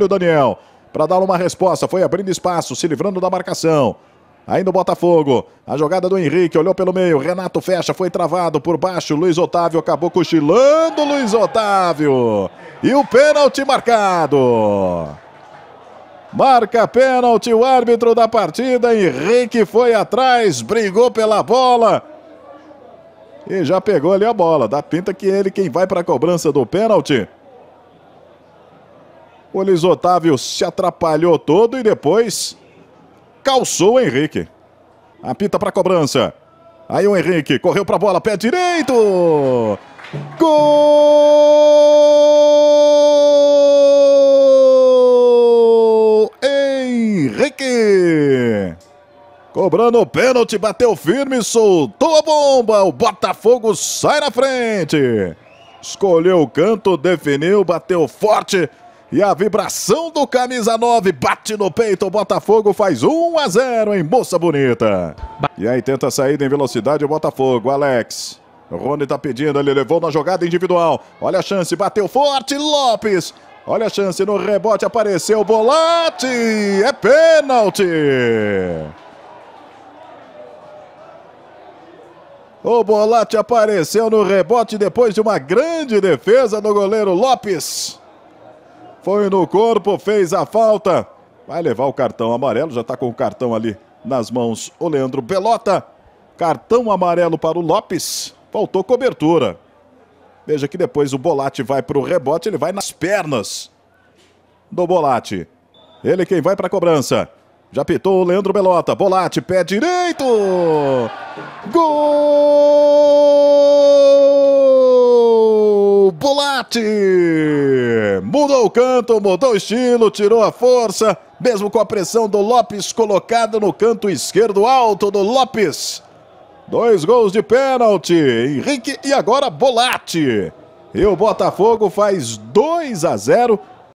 o Daniel para dar uma resposta. Foi abrindo espaço, se livrando da marcação. Ainda o Botafogo. A jogada do Henrique, olhou pelo meio. Renato fecha, foi travado por baixo. Luiz Otávio acabou cochilando. Luiz Otávio. E o pênalti marcado. Marca pênalti o árbitro da partida. Henrique foi atrás, brigou pela bola. E já pegou ali a bola. Dá pinta que é ele quem vai para a cobrança do pênalti. O Luiz Otávio se atrapalhou todo e depois calçou o Henrique. Apita para cobrança. Aí o Henrique correu para a bola, pé direito. Gol! Henrique! Cobrando o pênalti, bateu firme, soltou a bomba. O Botafogo sai na frente. Escolheu o canto, definiu, bateu forte. E a vibração do camisa 9 bate no peito. O Botafogo faz 1 a 0 em Moça Bonita. E aí tenta a saída em velocidade o Botafogo. Alex. Rony tá pedindo, ele levou na jogada individual. Olha a chance, bateu forte Lopes. Olha a chance no rebote, apareceu Bolatti. É pênalti. O Bolatti apareceu no rebote depois de uma grande defesa do goleiro Lopes. Foi no corpo, fez a falta. Vai levar o cartão amarelo, já está com o cartão ali nas mãos o Leandro Belota. Cartão amarelo para o Lopes. Faltou cobertura. Veja que depois o Bolatti vai para o rebote, ele vai nas pernas do Bolatti. Ele quem vai para a cobrança. Já pitou o Leandro Belota. Bolatti, pé direito. Gol! Nat. Mudou o canto, mudou o estilo, tirou a força, mesmo com a pressão do Lopes colocada no canto esquerdo alto do Lopes. Dois gols de pênalti, Henrique e agora Bolatti. E o Botafogo faz 2 a 0